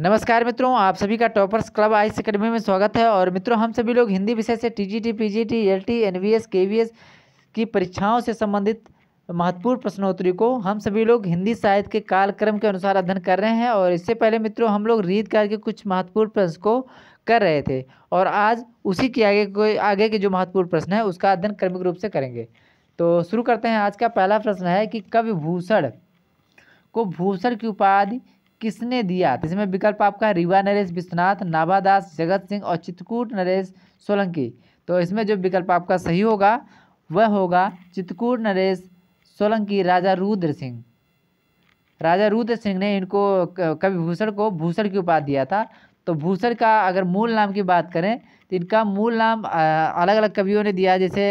नमस्कार मित्रों आप सभी का टॉपर्स क्लब आइस अकेडमी में स्वागत है और मित्रों हम सभी लोग हिंदी विषय से TGT, PGT, LT, NVS, KVS की परीक्षाओं से संबंधित महत्वपूर्ण प्रश्नोत्तरी को हम सभी लोग हिंदी साहित्य के कालक्रम के अनुसार अध्ययन कर रहे हैं और इससे पहले मित्रों हम लोग रीत कार के कुछ महत्वपूर्ण प्रश्न को कर रहे थे और आज उसी के आगे को आगे के जो महत्वपूर्ण प्रश्न है उसका अध्ययन क्रमिक रूप से करेंगे तो शुरू करते हैं आज का पहला प्रश्न है कि कवि भूषण को भूषण की उपाधि किसने दिया तो इसमें विकल्प आपका रीवा नरेश विश्वनाथ नाभादास जगत सिंह और चित्रकूट नरेश सोलंकी तो इसमें जो विकल्प आपका सही होगा वह होगा चित्रकूट नरेश सोलंकी राजा रुद्र सिंह राजा रुद्र सिंह ने इनको कवि भूषण को भूषण की उपाधि दिया था तो भूषण का अगर मूल नाम की बात करें तो इनका मूल नाम अलग अलग कवियों ने दिया जैसे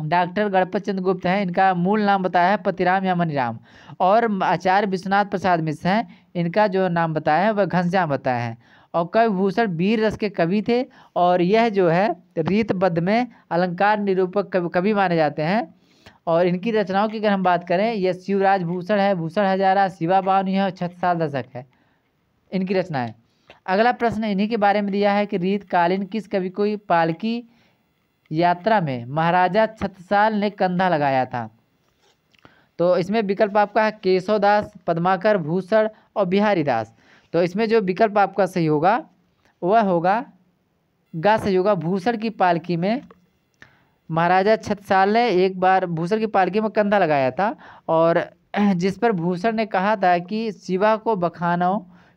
डॉक्टर गणपत चंद्र गुप्त हैं इनका मूल नाम बताया है पतिराम या मनीराम और आचार्य विश्वनाथ प्रसाद मिश्र हैं इनका जो नाम बताया है वह घनश्याम बताया है और कविभूषण वीर रस के कवि थे और यह जो है रीतबद्ध में अलंकार निरूपक कवि माने जाते हैं और इनकी रचनाओं की अगर हम बात करें यह शिवराज भूषण है भूषण हजारा शिवा बावनी है और साल दशक है इनकी रचनाएँ अगला प्रश्न इन्हीं के बारे में दिया है कि रीतकालीन किस कवि को पालकी यात्रा में महाराजा छत्रसाल ने कंधा लगाया था तो इसमें विकल्प आपका है केशवदास पद्माकर भूषण और बिहारी दास तो इसमें जो विकल्प आपका सही होगा वह होगा गा सही होगा भूषण की पालकी में महाराजा छत्रसाल ने एक बार भूषण की पालकी में कंधा लगाया था और जिस पर भूषण ने कहा था कि शिवा को बखानो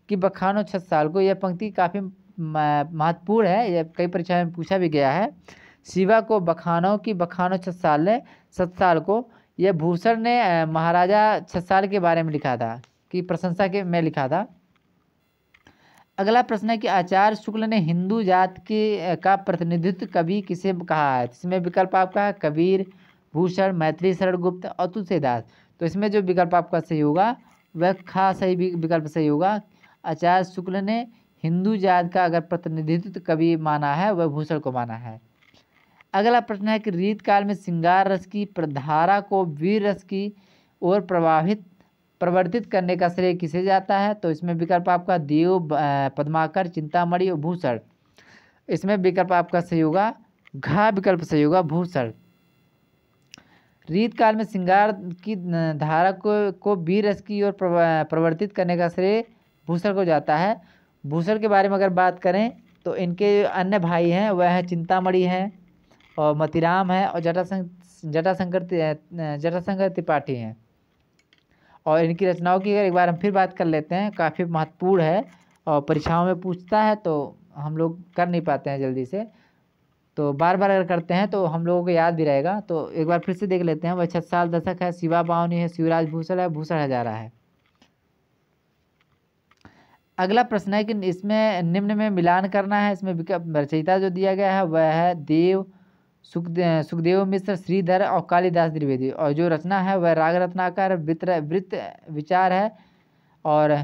कि बखानो छत्रसाल को यह पंक्ति काफ़ी महत्वपूर्ण है यह कई परीक्षाओं में पूछा भी गया है शिवा को बखानों की बखानो साल ने साल को यह भूषण ने महाराजा छत साल के बारे में लिखा था कि प्रशंसा के में लिखा था अगला प्रश्न है कि आचार्य शुक्ल ने हिंदू जात के का प्रतिनिधित्व कवि किसे कहा है इसमें विकल्प आपका कबीर भूषण मैत्री शरण गुप्त और तुलसीदास तो इसमें जो विकल्प आपका सही होगा वह खा सही विकल्प सही होगा आचार्य शुक्ल ने हिंदू जात का अगर प्रतिनिधित्व कवि माना है वह भूषण को माना है अगला प्रश्न है कि रीत काल में श्रृंगार रस की प्रधारा को वीर रस की ओर प्रभावित प्रवर्तित करने का श्रेय किसे जाता है तो इसमें विकल्प आपका देव पद्माकर चिंतामणि और भूषण इसमें विकल्प आपका सही होगा घा विकल्प सही होगा भूषण रीत काल में श्रृंगार की धारा को को वीर रस की ओर प्रवर्तित करने का श्रेय भूषण को जाता है भूषण के बारे में अगर बात करें तो इनके अन्य भाई हैं वह हैं चिंतामणि हैं और मतीराम है और जटाशंक जटाशंकर जटाशंकर त्रिपाठी हैं और इनकी रचनाओं की अगर एक बार हम फिर बात कर लेते हैं काफ़ी महत्वपूर्ण है और परीक्षाओं में पूछता है तो हम लोग कर नहीं पाते हैं जल्दी से तो बार बार अगर करते हैं तो हम लोगों को याद भी रहेगा तो एक बार फिर से देख लेते हैं वह छत साल दशक है शिवा बावनी है शिवराज भूषण है भूषण हजारा है अगला प्रश्न है कि इसमें निम्न में मिलान करना है इसमें रचयिता जो दिया गया है वह है देव सुखदेव मिश्र श्रीधर और कालिदास द्विवेदी और जो रचना है वह राग रत्नाकर वित्र वृत्त विचार है और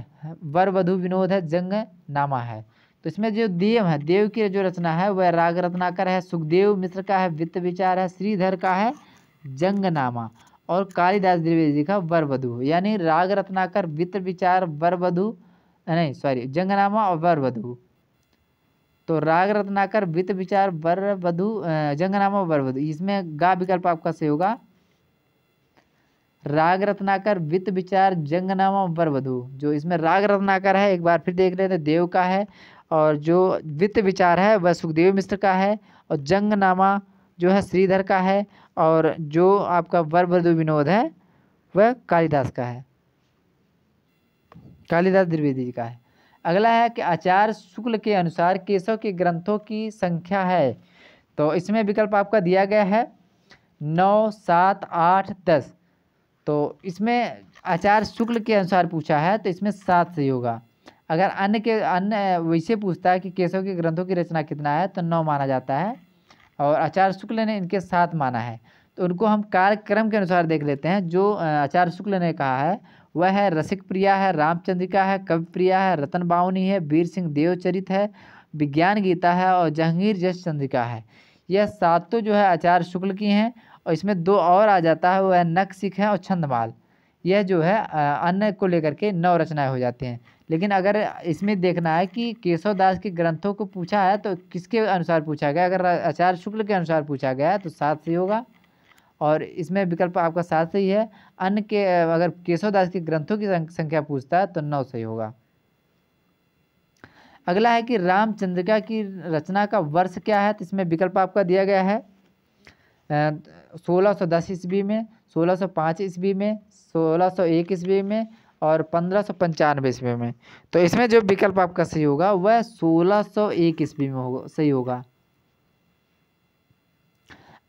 वर वधु विनोद है जंग नामा है तो इसमें जो देव है देव की जो रचना है वह राग रत्नाकर है सुखदेव मिश्र का है वित्त विचार है श्रीधर का है जंगनामा और कालिदास द्विवेदी जी का वरवधु यानी राग रत्नाकर वित्त विचार वरवधु नहीं सॉरी जंगनामा और वधु तो राग रत्नाकर वित्त विचार बर वधु जंगनामा बर वधु इसमें गा विकल्प आपका सही होगा राग रत्नाकर वित्त विचार जंगनामा बर वधु जो इसमें राग रत्नाकर है एक बार फिर देख लेते हैं देव का है और जो वित्त विचार है वह सुखदेव मिश्र का है और जंगनामा जो है श्रीधर का है और जो आपका वर वधु विनोद है वह कालिदास का है कालिदास द्विवेदी जी का है अगला है कि आचार्य शुक्ल के अनुसार केशव के ग्रंथों की संख्या है तो इसमें विकल्प आपका दिया गया है नौ सात आठ दस तो इसमें आचार्य शुक्ल के अनुसार पूछा है तो इसमें सात सही होगा अगर अन्य के अन्य वैसे पूछता है कि केशव के ग्रंथों की रचना कितना है तो नौ माना जाता है और आचार्य शुक्ल ने इनके साथ माना है तो उनको हम कार्यक्रम के अनुसार देख लेते हैं जो आचार्य शुक्ल ने कहा है वह है रसिक प्रिया है रामचंद्रिका है कवि प्रिया है रतन बावनी है वीर सिंह देवचरित है विज्ञान गीता है और जहांगीर जस चंद्रिका है यह सातों जो है आचार्य शुक्ल की हैं और इसमें दो और आ जाता है वह है नक सिख है और छंदमाल यह जो है अन्य को लेकर के नौ रचनाएं हो जाती हैं लेकिन अगर इसमें देखना है कि केशव दास के ग्रंथों को पूछा है तो किसके अनुसार पूछा गया अगर आचार्य शुक्ल के अनुसार पूछा गया तो सात से होगा और इसमें विकल्प आपका सात सही है अन्य के अगर केशवदास के ग्रंथों की संख्या पूछता है तो नौ सही होगा अगला है कि रामचंद्रिका की रचना का वर्ष क्या है तो इसमें विकल्प आपका दिया गया है सोलह सौ दस ईस्वी में सोलह सौ पाँच ईस्वी में सोलह सौ एक ईस्वी में और पंद्रह सौ पंचानवे ईस्वी में तो इसमें जो विकल्प आपका सही होगा वह सोलह सौ एक ईस्वी में होगा सही होगा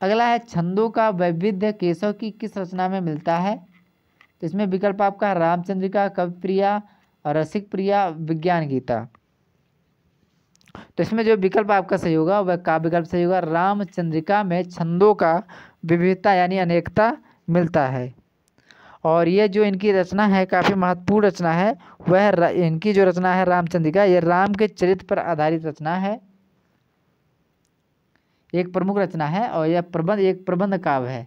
अगला है छंदों का वैविध्य केशव की किस रचना में मिलता है तो इसमें विकल्प आपका रामचंद्रिका कवि प्रिया और रसिक प्रिया विज्ञान गीता तो इसमें जो विकल्प आपका सही होगा वह का विकल्प सही होगा रामचंद्रिका में छंदों का विविधता यानी अनेकता मिलता है और ये जो इनकी रचना है काफ़ी महत्वपूर्ण रचना है वह इनकी जो रचना है रामचंद्रिका ये राम के चरित्र पर आधारित रचना है एक प्रमुख रचना है और यह प्रबंध एक प्रबंध काव्य है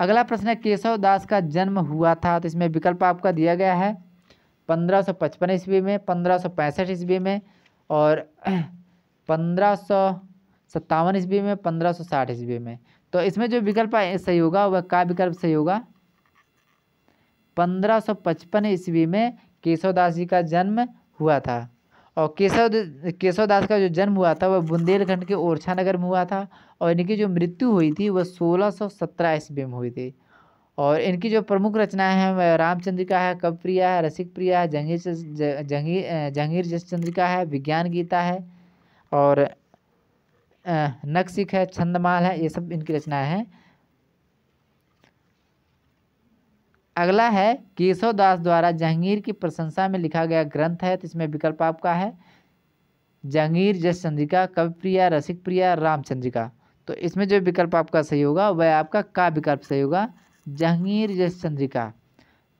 अगला प्रश्न है केशव दास का जन्म हुआ था तो इसमें विकल्प आपका दिया गया है पंद्रह सौ पचपन ईस्वी में पंद्रह सौ पैंसठ ईस्वी में और पंद्रह सौ सत्तावन ईस्वी में पंद्रह सौ साठ ईस्वी में तो इसमें जो विकल्प सही होगा वह का विकल्प सही होगा पंद्रह सौ पचपन ईस्वी में केशव दास जी का जन्म हुआ था और केशव केशव दास का जो जन्म हुआ था वह बुंदेलखंड के ओरछा नगर में हुआ था और इनकी जो मृत्यु हुई थी वह सोलह सौ सत्रह ईस्वी में हुई थी और इनकी जो प्रमुख रचनाएं हैं रामचंद्रिका है कवप्रिया है रसिक प्रिया है जंगीर जंगीर जंगीर जसचंद्रिका है विज्ञान गीता है और नक्सिक है छंदमाल है ये सब इनकी रचनाएँ हैं अगला है केशवदास द्वारा जहांगीर की प्रशंसा में लिखा गया ग्रंथ है तो इसमें विकल्प आपका है जहांगीर जस चंद्रिका कवि प्रिया रसिक प्रिया रामचंद्रिका तो इसमें जो विकल्प आपका सही होगा वह आपका का विकल्प सही होगा जहांगीर जस चंद्रिका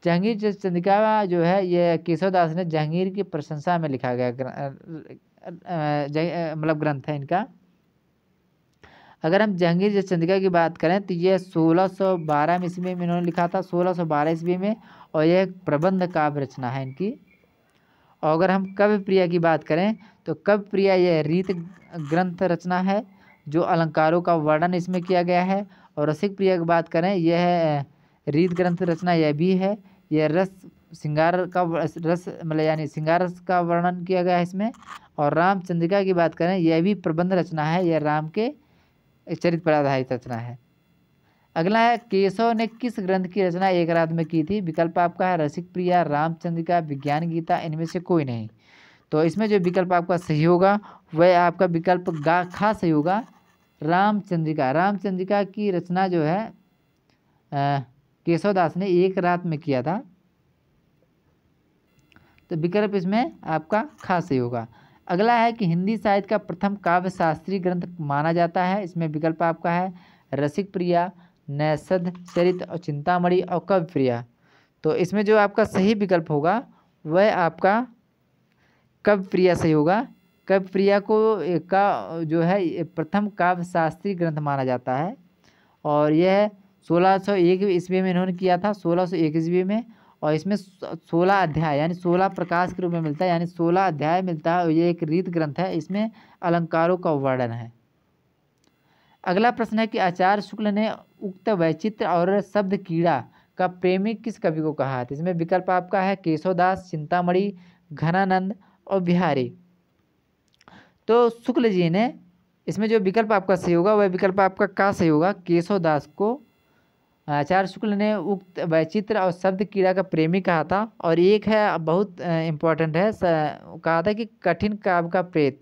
जहांगीर जस चंद्रिका जो है यह दास ने जहांगीर की प्रशंसा में लिखा गया मतलब ग्रंथ है इनका अगर हम जहांगीर जय चंद्रिका की बात करें तो यह 1612 में ईस्वी में इन्होंने लिखा था 1612 ईस्वी में और यह एक प्रबंध काव्य रचना है इनकी और अगर हम कव्य प्रिया की बात करें तो कव्य प्रिया यह रीत ग्रंथ रचना है जो अलंकारों का वर्णन इसमें किया गया है और रसिक प्रिया की बात करें यह रीत ग्रंथ रचना यह भी है यह रस श्रृंगार का रस मतलब यानी श्रृंगार रस का वर्णन किया गया है इसमें और रामचंद्रिका की बात करें यह भी प्रबंध रचना है यह राम के चरित पर आधारित रचना है अगला है केशव ने किस ग्रंथ की रचना एक रात में की थी विकल्प आपका है रसिक प्रिया रामचंद्रिका विज्ञान गीता इनमें से कोई नहीं तो इसमें जो विकल्प आपका सही होगा वह आपका विकल्प गा खा सही होगा रामचंद्रिका रामचंद्रिका की रचना जो है केशवदास ने एक रात में किया था तो विकल्प इसमें आपका खा सही होगा अगला है कि हिंदी साहित्य का प्रथम काव्य शास्त्रीय ग्रंथ माना जाता है इसमें विकल्प आपका है रसिक प्रिया नैसद चरित और चिंतामणि और कव्य प्रिया तो इसमें जो आपका सही विकल्प होगा वह आपका कव्य प्रिया सही होगा कव्य प्रिया को का जो है प्रथम काव्य शास्त्रीय ग्रंथ माना जाता है और यह सोलह सौ एक ईस्वी में इन्होंने किया था सोलह सौ एक ईस्वी में और इसमें सोलह अध्याय यानी सोलह प्रकाश के रूप में मिलता है यानी सोलह अध्याय मिलता है ये एक रीत ग्रंथ है इसमें अलंकारों का वर्णन है अगला प्रश्न है कि आचार्य शुक्ल ने उक्त वैचित्र और शब्द कीड़ा का प्रेमी किस कवि को कहा था इसमें विकल्प आपका है केशवदास चिंतामणि घनानंद और बिहारी तो शुक्ल जी ने इसमें जो विकल्प आपका सही होगा वह विकल्प आपका का सही होगा केशवदास को आचार्य शुक्ल ने उक्त वैचित्र और शब्द कीड़ा का प्रेमी कहा था और एक है बहुत इम्पोर्टेंट है कहा था कि कठिन काव्य का प्रेत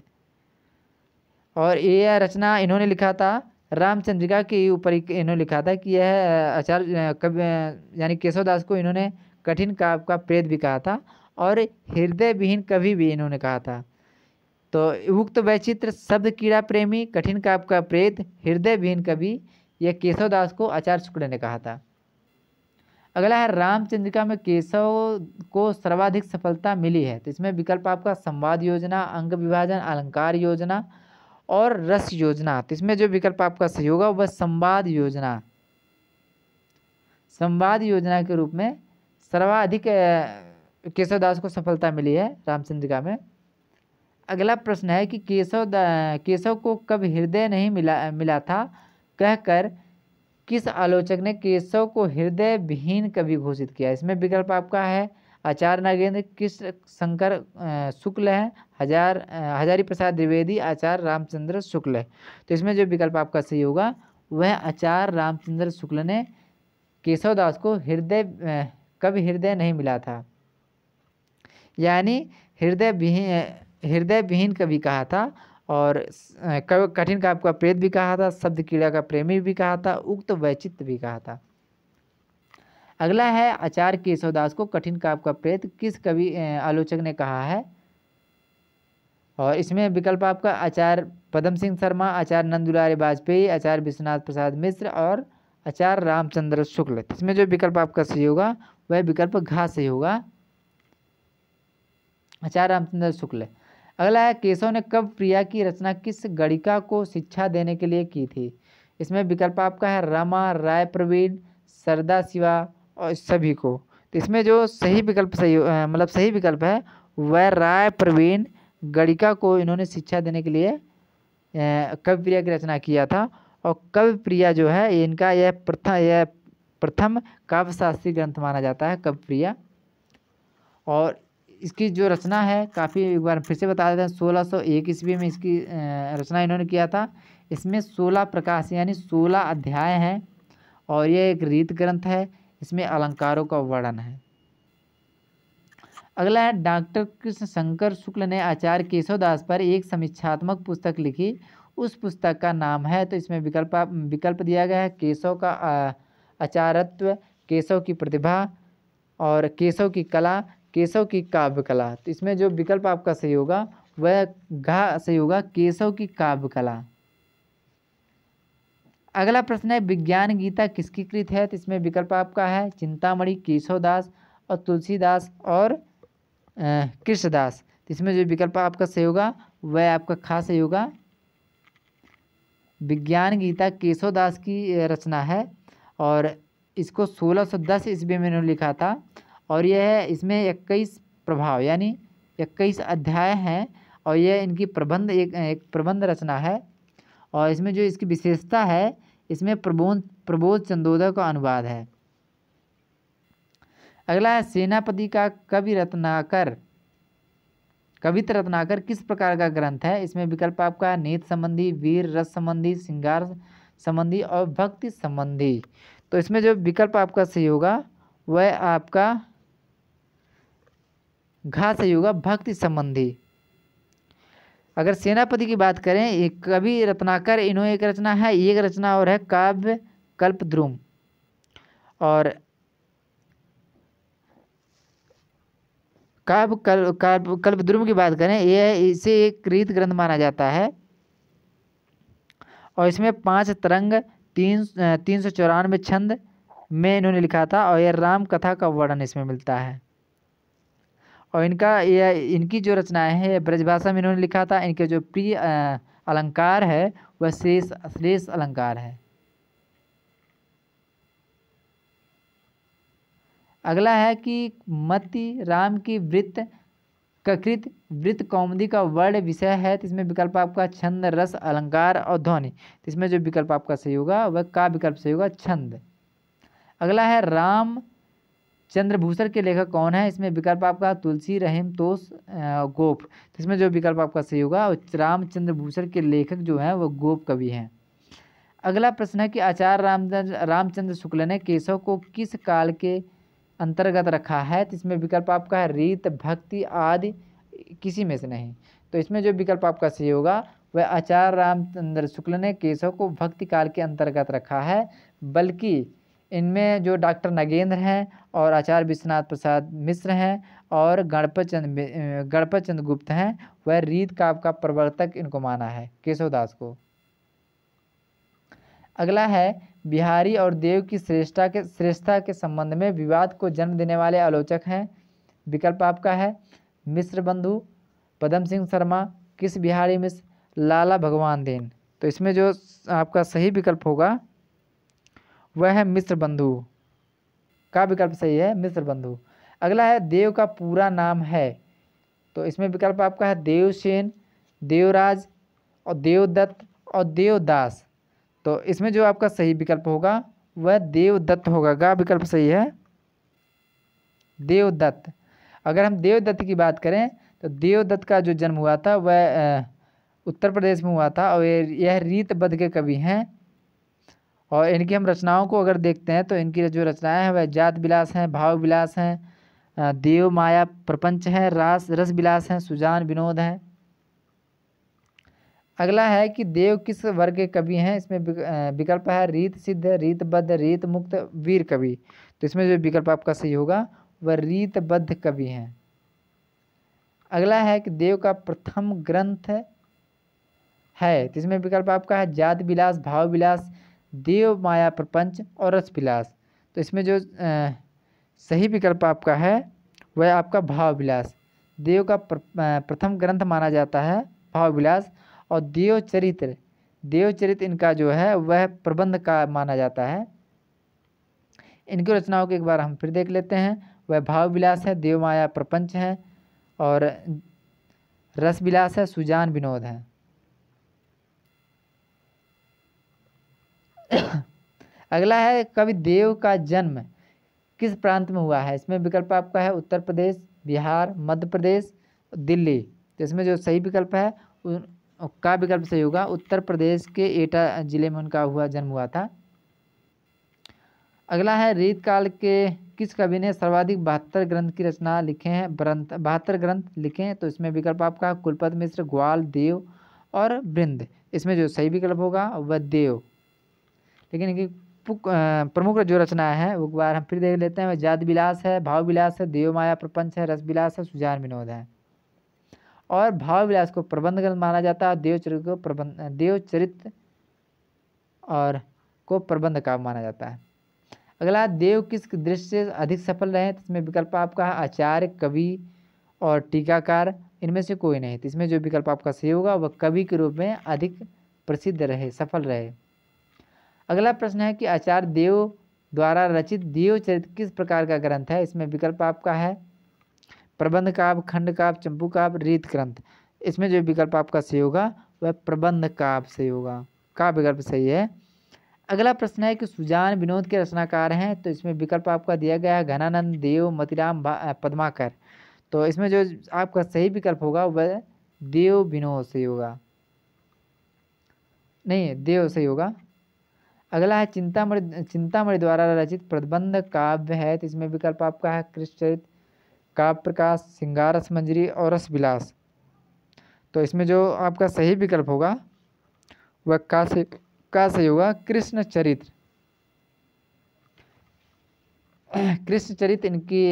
और यह रचना इन्होंने लिखा था रामचंद्रिका के ऊपर इन्होंने लिखा था कि यह आचार्य कवि यानी केशवदास को इन्होंने कठिन काव्य का प्रेत भी कहा था और हृदय विहीन कवि भी इन्होंने कहा था तो उक्त वैचित्र शब्द कीड़ा प्रेमी कठिन काव्य का प्रेत हृदय विहीन कवि यह दास को आचार्य शुक्ल ने कहा था अगला है रामचंद्रिका में केशव को सर्वाधिक सफलता मिली है तो इसमें विकल्प आपका संवाद योजना अंग विभाजन अलंकार योजना और रस योजना तो इसमें जो विकल्प आपका सही होगा वह संवाद योजना संवाद योजना के रूप में सर्वाधिक केशव दास को सफलता मिली है रामचंद्रिका में अगला प्रश्न है कि केशव केशव को कब हृदय नहीं मिला मिला था कहकर किस आलोचक ने केशव को हृदय विहीन कवि घोषित किया इसमें विकल्प आपका है आचार्य नागेंद्र किस शंकर शुक्ल हैं हजार हजारी प्रसाद द्विवेदी आचार्य रामचंद्र शुक्ल है तो इसमें जो विकल्प आपका सही होगा वह आचार्य रामचंद्र शुक्ल ने केशव दास को हृदय कभी हृदय नहीं मिला था यानी हृदय विहीन हृदय विहीन कवि कहा था और कठिन काव्य का प्रेत भी कहा था शब्द क्रीड़ा का प्रेमी भी कहा था उक्त वैचित्र भी कहा था अगला है आचार्य केशवदास को कठिन काव्य का प्रेत किस कवि आलोचक ने कहा है और इसमें विकल्प आपका आचार्य पदम सिंह शर्मा आचार्य नंदुलारी वाजपेयी आचार्य विश्वनाथ प्रसाद मिश्र और आचार्य रामचंद्र शुक्ल इसमें जो विकल्प आपका सही होगा वह विकल्प घा सही होगा आचार्य रामचंद्र शुक्ल अगला है केशव ने कब प्रिया की रचना किस गणिका को शिक्षा देने के लिए की थी इसमें विकल्प आपका है रमा राय प्रवीण सरदा शिवा और सभी को तो इसमें जो सही विकल्प सही मतलब सही विकल्प है वह राय प्रवीण गणिका को इन्होंने शिक्षा देने के लिए कवि प्रिया की रचना किया था और कवि प्रिया जो है इनका यह प्रथम यह प्रथम काव्यशास्त्रीय ग्रंथ माना जाता है कवि प्रिया और इसकी जो रचना है काफ़ी एक बार फिर से बता देते हैं सोलह सौ एक ईस्वी में इसकी रचना इन्होंने किया था इसमें सोलह प्रकाश यानी सोलह अध्याय हैं और यह एक रीत ग्रंथ है इसमें अलंकारों का वर्णन है अगला है डॉक्टर कृष्ण शंकर शुक्ल ने आचार्य केशवदास पर एक समीक्षात्मक पुस्तक लिखी उस पुस्तक का नाम है तो इसमें विकल्प विकल्प दिया गया है केशव का आचारत्व केशव की प्रतिभा और केशव की कला केशव की काव्य कला तो इसमें जो विकल्प आपका सही होगा वह घा सही होगा केशव की काव्य कला अगला प्रश्न है विज्ञान गीता किसकी कृत है तो इसमें विकल्प आपका है चिंतामणि केशवदास और तुलसीदास और कृष्णदास तो इसमें जो विकल्प आपका सही होगा वह आपका खास सही होगा विज्ञान गीता केशवदास की रचना है और इसको 1610 ईस्वी में इन्होंने लिखा था और यह इसमें इक्कीस प्रभाव यानी इक्कीस अध्याय हैं और यह इनकी प्रबंध एक, एक प्रबंध रचना है और इसमें जो इसकी विशेषता है इसमें प्रबोध प्रबोध चंदोदय का अनुवाद है अगला है सेनापति का कवि रत्नाकर कवित रत्नाकर किस प्रकार का ग्रंथ है इसमें विकल्प आपका नेत संबंधी वीर रस संबंधी श्रृंगार संबंधी और भक्ति संबंधी तो इसमें जो विकल्प आपका सही होगा वह आपका घास युगा होगा भक्ति संबंधी अगर सेनापति की बात करें कवि रत्नाकर इन्हों एक रचना है एक रचना और है काव्य कल्पद्रुम और काव्य कल कल्पद्रुम की बात करें यह इसे एक कृत ग्रंथ माना जाता है और इसमें पांच तरंग तीन तीन सौ चौरानवे छंद में इन्होंने लिखा था और यह राम कथा का वर्णन इसमें मिलता है और इनका ये इनकी जो रचनाएं हैं ब्रजभाषा में इन्होंने लिखा था इनके जो प्रिय अलंकार है वह श्रेष श्लेष अलंकार है अगला है कि मति राम की वृत्त ककृत वृत्त कौमदी का वर्ड विषय है तो इसमें विकल्प आपका छंद रस अलंकार और ध्वनि तो इसमें जो विकल्प आपका सही होगा वह का विकल्प सही होगा छंद अगला है राम चंद्रभूषण के लेखक कौन है इसमें विकल्प आपका तुलसी रहीम तोस गोप तो इसमें जो विकल्प आपका सही होगा रामचंद्र भूषण के लेखक जो हैं वो गोप कवि हैं अगला प्रश्न है कि आचार्य रामचंद्र रामचंद्र शुक्ल ने केशव को किस काल के अंतर्गत रखा है तो इसमें विकल्प आपका है रीत भक्ति आदि किसी में से नहीं तो इसमें जो विकल्प आपका सही होगा वह आचार्य रामचंद्र शुक्ल ने केशव को भक्ति काल के अंतर्गत रखा है बल्कि इनमें जो डॉक्टर नगेंद्र हैं और आचार्य विश्वनाथ प्रसाद मिश्र हैं और गणपत चंद गणपत चंद गुप्त हैं वह रीत काव्य का प्रवर्तक इनको माना है केशवदास को अगला है बिहारी और देव की श्रेष्ठता के श्रेष्ठता के संबंध में विवाद को जन्म देने वाले आलोचक हैं विकल्प आपका है मिश्र बंधु पदम सिंह शर्मा किस बिहारी मिश्र लाला भगवान देन तो इसमें जो आपका सही विकल्प होगा वह है मिस्र बंधु का विकल्प सही है मिस्र बंधु अगला है देव का पूरा नाम है तो इसमें विकल्प आपका है देवसेन देवराज और देवदत्त और देवदास तो इसमें जो आपका सही विकल्प होगा वह देवदत्त होगा का विकल्प सही है देवदत्त अगर हम देवदत्त की बात करें तो देवदत्त का जो जन्म हुआ था वह उत्तर प्रदेश में हुआ था और यह रीत बद के कवि हैं और इनकी हम रचनाओं को अगर देखते हैं तो इनकी जो रचनाएं हैं वह जात विलास हैं भाव विलास हैं देव माया प्रपंच हैं रास रस विलास हैं सुजान विनोद हैं अगला है कि देव किस वर्ग के कवि हैं इसमें विकल्प है रीत सिद्ध रीतबद्ध रीत मुक्त वीर कवि तो इसमें जो विकल्प आपका सही होगा वह रीतबद्ध कवि हैं अगला है कि देव का प्रथम ग्रंथ है तो इसमें विकल्प आपका है जात विलास भाव विलास देव माया प्रपंच और रसविलास तो इसमें जो आ, सही विकल्प आपका है वह आपका भाव विलास देव का प्र, प्रथम ग्रंथ माना जाता है भाव विलास और देव चरित्र देव चरित्र इनका जो है वह प्रबंध का माना जाता है इनकी रचनाओं के एक बार हम फिर देख लेते हैं वह भाव विलास है देव माया प्रपंच है और रस विलास है सुजान विनोद है अगला है कवि देव का जन्म किस प्रांत में हुआ है इसमें विकल्प आपका है उत्तर प्रदेश बिहार मध्य प्रदेश दिल्ली तो इसमें जो सही विकल्प है का विकल्प सही होगा उत्तर प्रदेश के एटा जिले में उनका हुआ जन्म हुआ था अगला है रीत काल के किस कवि ने सर्वाधिक बहत्तर ग्रंथ की रचना लिखे हैं ग्रंथ बहत्तर ग्रंथ लिखे हैं तो इसमें विकल्प आपका कुलपत मिश्र ग्वाल देव और वृंद इसमें जो सही विकल्प होगा वह देव लेकिन इनकी प्रमुख जो रचनाएं हैं वो एक बार हम फिर देख लेते हैं जात विलास है भाव विलास है देव माया प्रपंच है रस विलास है सुजान विनोद है और भाव विलास को प्रबंध ग्रंथ माना जाता है देवचरित्र को प्रबंध देवचरित्र और को प्रबंध काव्य माना जाता है अगला देव किस दृष्टि से अधिक सफल रहे इसमें विकल्प आपका है आचार्य कवि और टीकाकार इनमें से कोई नहीं तो इसमें जो विकल्प आपका सही होगा वह कवि के रूप में अधिक प्रसिद्ध रहे सफल रहे अगला प्रश्न है कि आचार्य देव द्वारा रचित देव चरित्र किस प्रकार का ग्रंथ है इसमें विकल्प आपका है प्रबंध काव्य खंड काव्य चंपू काव्य रीत ग्रंथ इसमें जो विकल्प आपका सही होगा वह प्रबंध काव्य सही होगा का विकल्प सही है अगला प्रश्न है कि सुजान विनोद के रचनाकार हैं तो इसमें विकल्प आपका दिया गया है घनानंद देव मतिराम पद्माकर तो इसमें जो आपका सही विकल्प होगा वह देव विनोद सही होगा नहीं देव सही होगा अगला है चिंतामणि चिंतामणि द्वारा रचित प्रबंध काव्य है तो इसमें विकल्प आपका है कृष्णचरित काव्य प्रकाश सिंगारस मंजरी और रसविलास तो इसमें जो आपका सही विकल्प होगा वह का से का सही होगा कृष्ण चरित्र कृष्ण चरित्र इनकी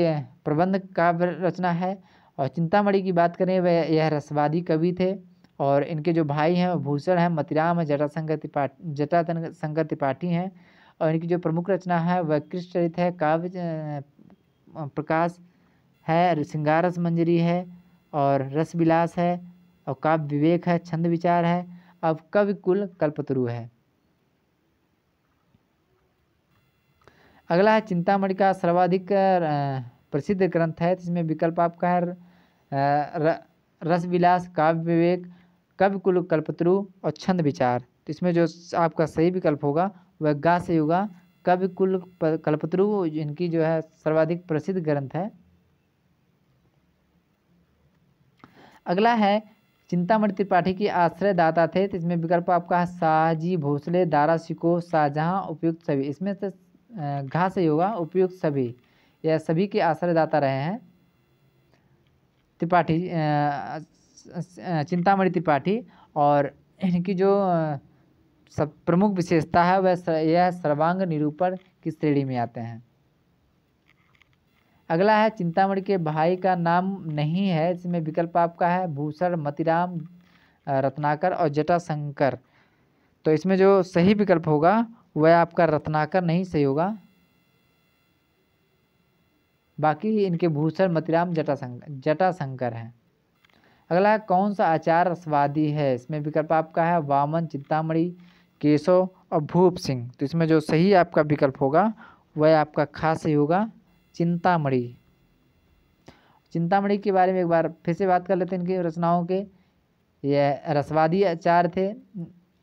प्रबंध काव्य रचना है और चिंतामणि की बात करें वह यह रसवादी कवि थे और इनके जो भाई हैं वो भूषण हैं मतिराम है जटा संग त्रिपाठी जटा संग त्रिपाठी हैं और इनकी जो प्रमुख रचना है वह कृष्णचरित है काव्य प्रकाश है श्रृंगार रस मंजरी है और रसविलास है और काव्य विवेक है छंद विचार है अब कवि कुल कल्पतरु है अगला है चिंतामणि का सर्वाधिक प्रसिद्ध ग्रंथ है जिसमें विकल्प आपका है रसविलास काव्य विवेक कवि कुल कल्पतरु और छंद विचार तो इसमें जो आपका सही विकल्प होगा वह गा से होगा कवि कुल कल्पतरु इनकी जो है सर्वाधिक प्रसिद्ध ग्रंथ है अगला है चिंतामणि त्रिपाठी की आश्रयदाता थे तो इसमें विकल्प आपका है शाहजी भोसले दारा सिको शाहजहाँ उपयुक्त सभी इसमें से घा से होगा उपयुक्त सभी यह सभी के आश्रयदाता रहे हैं त्रिपाठी चिंतामणि त्रिपाठी और इनकी जो सब प्रमुख विशेषता है वह यह सर्वांग निरूपण की श्रेणी में आते हैं अगला है चिंतामणि के भाई का नाम नहीं है इसमें विकल्प आपका है भूषण मतिराम रत्नाकर और जटाशंकर तो इसमें जो सही विकल्प होगा वह आपका रत्नाकर नहीं सही होगा बाकी इनके भूषण मतिराम जटाशंकर जटाशंकर हैं अगला कौन सा आचार रसवादी है इसमें विकल्प आपका है वामन चिंतामणि केशव और भूप सिंह तो इसमें जो सही आपका विकल्प होगा वह आपका खास सही होगा चिंतामणि चिंतामणि के बारे में एक बार फिर से बात कर लेते हैं इनकी रचनाओं के यह रसवादी आचार थे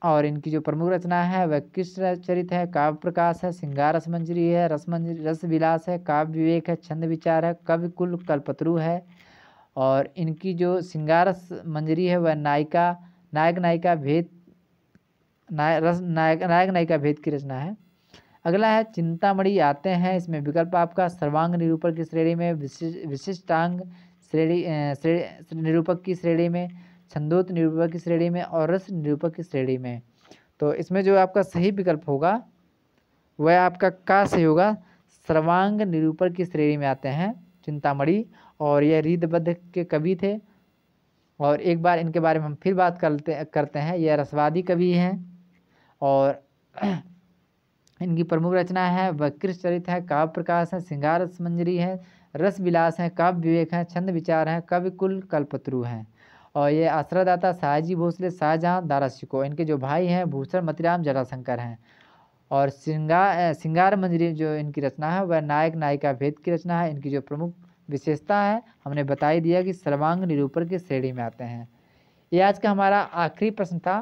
और इनकी जो प्रमुख रचना है वह कृष्ण चरित है काव्य प्रकाश है सिंगार रसमंजरी है रसमंजरी रस विलास है काव्य विवेक है छंद विचार है कवि कुल कल्पत्रु है और इनकी जो श्रृंगार मंजरी है वह नायिका नायक नायिका भेद नाय नायक नायक नायिका भेद की रचना है अगला है चिंतामणि आते हैं इसमें विकल्प आपका सर्वांग निरूपण की श्रेणी में विशिष्ट विशिष्टांग श्रेणी निरूपक की श्रेणी में छंदोत निरूपक की श्रेणी में और रस निरूपक की श्रेणी में तो इसमें जो आपका सही विकल्प होगा वह आपका का सही होगा सर्वांग निरूपण की श्रेणी में आते हैं चिंतामढ़ी और यह रीतबद्ध के कवि थे और एक बार इनके बारे में हम फिर बात करते करते हैं यह रसवादी कवि हैं और इनकी प्रमुख रचना है वकृष्ट चरित है काव्य प्रकाश है सिंगार मंजरी है रस विलास है काव्य विवेक है छंद विचार हैं कवि कुल कल्पत्रु हैं और ये आश्रदाता शाहजी भोसले शाहजहाँ दारा शिको इनके जो भाई हैं भूषण मतिराम जराशंकर हैं और श्रृंगार सिंगार मंजरी जो इनकी रचना है वह नायक नायिका भेद की रचना है इनकी जो प्रमुख विशेषता है हमने बता ही दिया कि सर्वांग निरूपण की श्रेणी में आते हैं ये आज का हमारा आखिरी प्रश्न था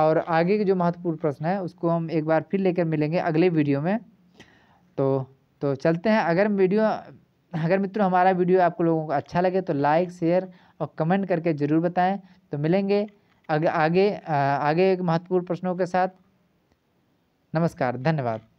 और आगे के जो महत्वपूर्ण प्रश्न है उसको हम एक बार फिर लेकर मिलेंगे अगले वीडियो में तो तो चलते हैं अगर वीडियो अगर मित्रों हमारा वीडियो आपको लोगों को अच्छा लगे तो लाइक शेयर और कमेंट करके ज़रूर बताएं तो मिलेंगे आगे आगे आगे एक महत्वपूर्ण प्रश्नों के साथ नमस्कार धन्यवाद